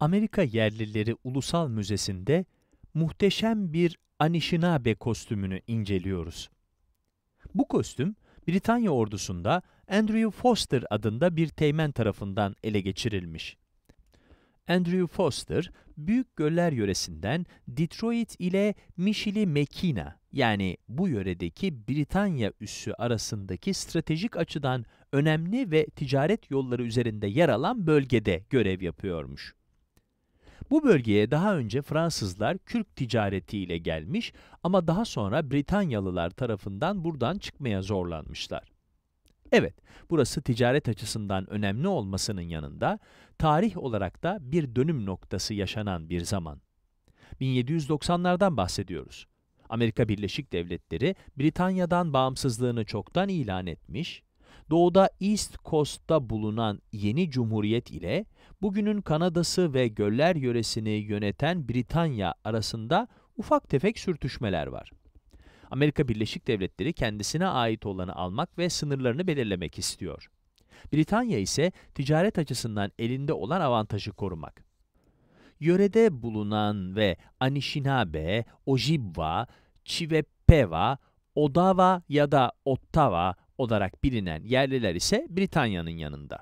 Amerika yerlileri Ulusal Müzesi'nde muhteşem bir Anishinaabe kostümünü inceliyoruz. Bu kostüm, Britanya ordusunda Andrew Foster adında bir teğmen tarafından ele geçirilmiş. Andrew Foster, Büyük Göller yöresinden Detroit ile li-Mekina, yani bu yöredeki Britanya üssü arasındaki stratejik açıdan önemli ve ticaret yolları üzerinde yer alan bölgede görev yapıyormuş. Bu bölgeye daha önce Fransızlar Kürk ticaretiyle gelmiş ama daha sonra Britanyalılar tarafından buradan çıkmaya zorlanmışlar. Evet, burası ticaret açısından önemli olmasının yanında tarih olarak da bir dönüm noktası yaşanan bir zaman. 1790'lardan bahsediyoruz. Amerika Birleşik Devletleri Britanya'dan bağımsızlığını çoktan ilan etmiş, doğuda East Coast'ta bulunan yeni cumhuriyet ile bugünün Kanada'sı ve göller yöresini yöneten Britanya arasında ufak tefek sürtüşmeler var. Amerika Birleşik Devletleri kendisine ait olanı almak ve sınırlarını belirlemek istiyor. Britanya ise ticaret açısından elinde olan avantajı korumak. Yörede bulunan ve Anishinaabe, Ojibwa, Chivepeva, Odawa ya da Ottawa olarak bilinen yerliler ise Britanya'nın yanında.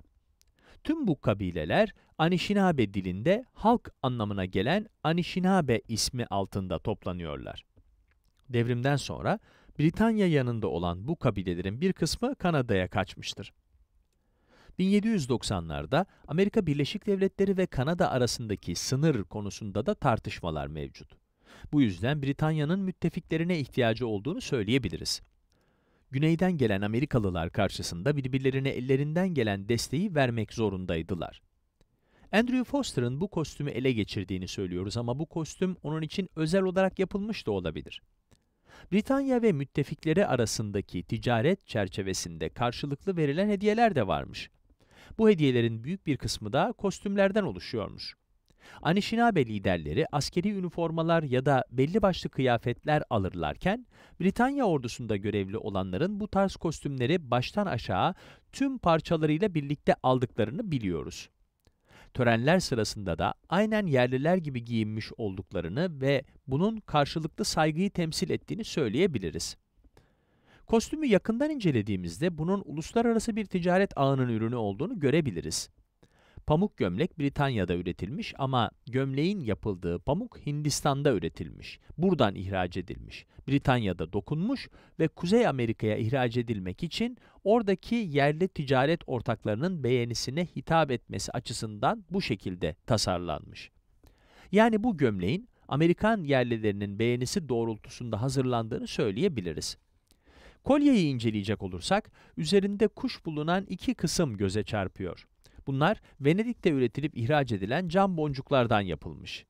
Tüm bu kabileler Anishinaabe dilinde halk anlamına gelen Anishinaabe ismi altında toplanıyorlar. Devrimden sonra Britanya yanında olan bu kabilelerin bir kısmı Kanada'ya kaçmıştır. 1790'larda Amerika Birleşik Devletleri ve Kanada arasındaki sınır konusunda da tartışmalar mevcut. Bu yüzden Britanya'nın müttefiklerine ihtiyacı olduğunu söyleyebiliriz güneyden gelen Amerikalılar karşısında birbirlerine ellerinden gelen desteği vermek zorundaydılar. Andrew Foster'ın bu kostümü ele geçirdiğini söylüyoruz ama bu kostüm onun için özel olarak yapılmış da olabilir. Britanya ve müttefikleri arasındaki ticaret çerçevesinde karşılıklı verilen hediyeler de varmış. Bu hediyelerin büyük bir kısmı da kostümlerden oluşuyormuş. Anishinaabe liderleri askeri üniformalar ya da belli başlı kıyafetler alırlarken, Britanya ordusunda görevli olanların bu tarz kostümleri baştan aşağı tüm parçalarıyla birlikte aldıklarını biliyoruz. Törenler sırasında da aynen yerliler gibi giyinmiş olduklarını ve bunun karşılıklı saygıyı temsil ettiğini söyleyebiliriz. Kostümü yakından incelediğimizde bunun uluslararası bir ticaret ağının ürünü olduğunu görebiliriz. Pamuk gömlek Britanya'da üretilmiş ama gömleğin yapıldığı pamuk Hindistan'da üretilmiş. Buradan ihraç edilmiş. Britanya'da dokunmuş ve Kuzey Amerika'ya ihraç edilmek için oradaki yerli ticaret ortaklarının beğenisine hitap etmesi açısından bu şekilde tasarlanmış. Yani bu gömleğin Amerikan yerlilerinin beğenisi doğrultusunda hazırlandığını söyleyebiliriz. Kolyeyi inceleyecek olursak, üzerinde kuş bulunan iki kısım göze çarpıyor. Bunlar Venedik'te üretilip ihraç edilen cam boncuklardan yapılmış.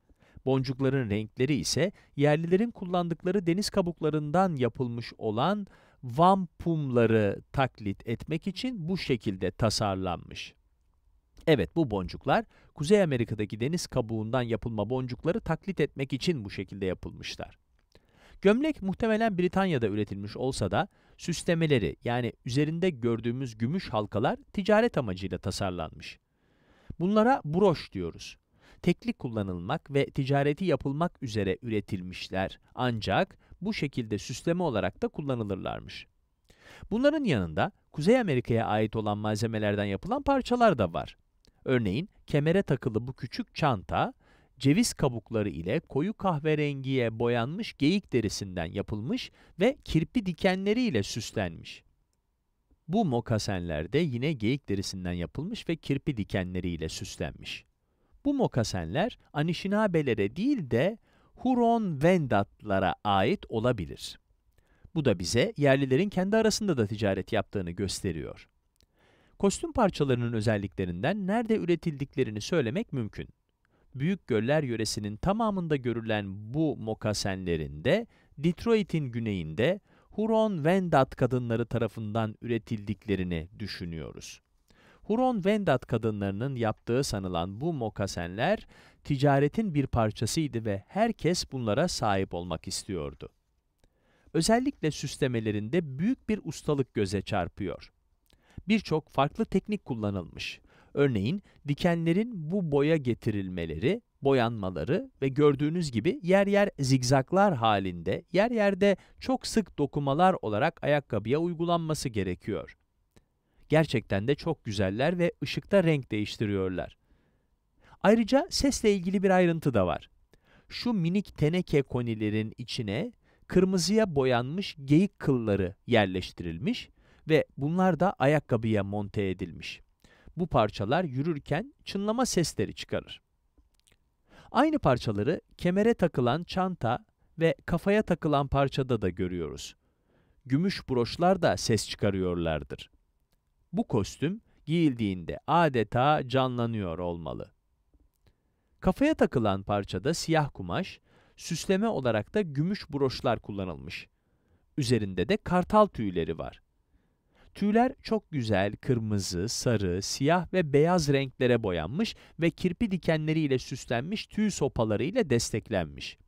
Boncukların renkleri ise yerlilerin kullandıkları deniz kabuklarından yapılmış olan vampumları taklit etmek için bu şekilde tasarlanmış. Evet bu boncuklar Kuzey Amerika'daki deniz kabuğundan yapılma boncukları taklit etmek için bu şekilde yapılmışlar. Gömlek muhtemelen Britanya'da üretilmiş olsa da Süslemeleri yani üzerinde gördüğümüz gümüş halkalar ticaret amacıyla tasarlanmış. Bunlara broş diyoruz. Teklik kullanılmak ve ticareti yapılmak üzere üretilmişler ancak bu şekilde süsleme olarak da kullanılırlarmış. Bunların yanında Kuzey Amerika'ya ait olan malzemelerden yapılan parçalar da var. Örneğin kemere takılı bu küçük çanta ceviz kabukları ile koyu kahverengiye boyanmış geyik derisinden yapılmış ve kirpi dikenleri ile süslenmiş. Bu mokasenler de yine geyik derisinden yapılmış ve kirpi dikenleri ile süslenmiş. Bu mokasenler Anishinaabe'lere değil de Huron Vendatlara ait olabilir. Bu da bize yerlilerin kendi arasında da ticaret yaptığını gösteriyor. Kostüm parçalarının özelliklerinden nerede üretildiklerini söylemek mümkün. Büyük Göller yöresinin tamamında görülen bu mokasenlerinde, Detroit'in güneyinde Huron-Wendat kadınları tarafından üretildiklerini düşünüyoruz. Huron-Wendat kadınlarının yaptığı sanılan bu mokasenler ticaretin bir parçasıydı ve herkes bunlara sahip olmak istiyordu. Özellikle süslemelerinde büyük bir ustalık göze çarpıyor. Birçok farklı teknik kullanılmış. Örneğin dikenlerin bu boya getirilmeleri, boyanmaları ve gördüğünüz gibi yer yer zigzaklar halinde, yer yerde çok sık dokumalar olarak ayakkabıya uygulanması gerekiyor. Gerçekten de çok güzeller ve ışıkta renk değiştiriyorlar. Ayrıca sesle ilgili bir ayrıntı da var. Şu minik teneke konilerin içine kırmızıya boyanmış geyik kılları yerleştirilmiş ve bunlar da ayakkabıya monte edilmiş. Bu parçalar yürürken çınlama sesleri çıkarır. Aynı parçaları kemere takılan çanta ve kafaya takılan parçada da görüyoruz. Gümüş broşlar da ses çıkarıyorlardır. Bu kostüm giyildiğinde adeta canlanıyor olmalı. Kafaya takılan parçada siyah kumaş, süsleme olarak da gümüş broşlar kullanılmış. Üzerinde de kartal tüyleri var. Tüyler çok güzel kırmızı, sarı, siyah ve beyaz renklere boyanmış ve kirpi dikenleriyle süslenmiş tüy sopaları ile desteklenmiş.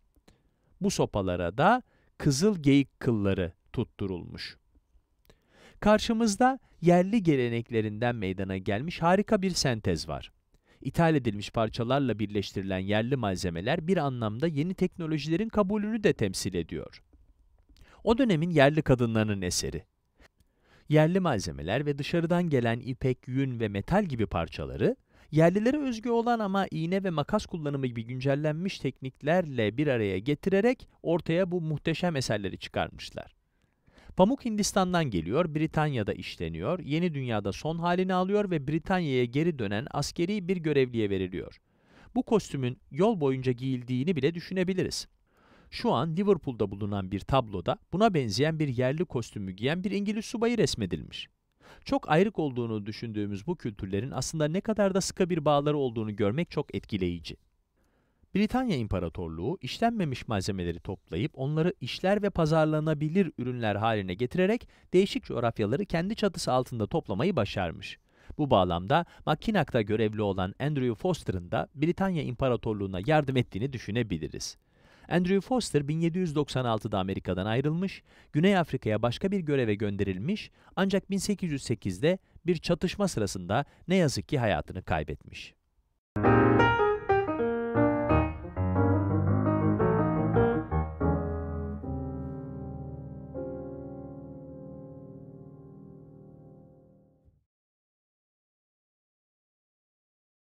Bu sopalara da kızıl geyik kılları tutturulmuş. Karşımızda yerli geleneklerinden meydana gelmiş harika bir sentez var. İthal edilmiş parçalarla birleştirilen yerli malzemeler bir anlamda yeni teknolojilerin kabulünü de temsil ediyor. O dönemin yerli kadınlarının eseri yerli malzemeler ve dışarıdan gelen ipek, yün ve metal gibi parçaları, yerlilere özgü olan ama iğne ve makas kullanımı gibi güncellenmiş tekniklerle bir araya getirerek ortaya bu muhteşem eserleri çıkarmışlar. Pamuk Hindistan'dan geliyor, Britanya'da işleniyor, yeni dünyada son halini alıyor ve Britanya'ya geri dönen askeri bir görevliye veriliyor. Bu kostümün yol boyunca giyildiğini bile düşünebiliriz. Şu an Liverpool'da bulunan bir tabloda buna benzeyen bir yerli kostümü giyen bir İngiliz subayı resmedilmiş. Çok ayrık olduğunu düşündüğümüz bu kültürlerin aslında ne kadar da sıkı bir bağları olduğunu görmek çok etkileyici. Britanya İmparatorluğu işlenmemiş malzemeleri toplayıp onları işler ve pazarlanabilir ürünler haline getirerek değişik coğrafyaları kendi çatısı altında toplamayı başarmış. Bu bağlamda Makinak'ta görevli olan Andrew Foster'ın da Britanya İmparatorluğu'na yardım ettiğini düşünebiliriz. Andrew Foster 1796'da Amerika'dan ayrılmış, Güney Afrika'ya başka bir göreve gönderilmiş ancak 1808'de bir çatışma sırasında ne yazık ki hayatını kaybetmiş.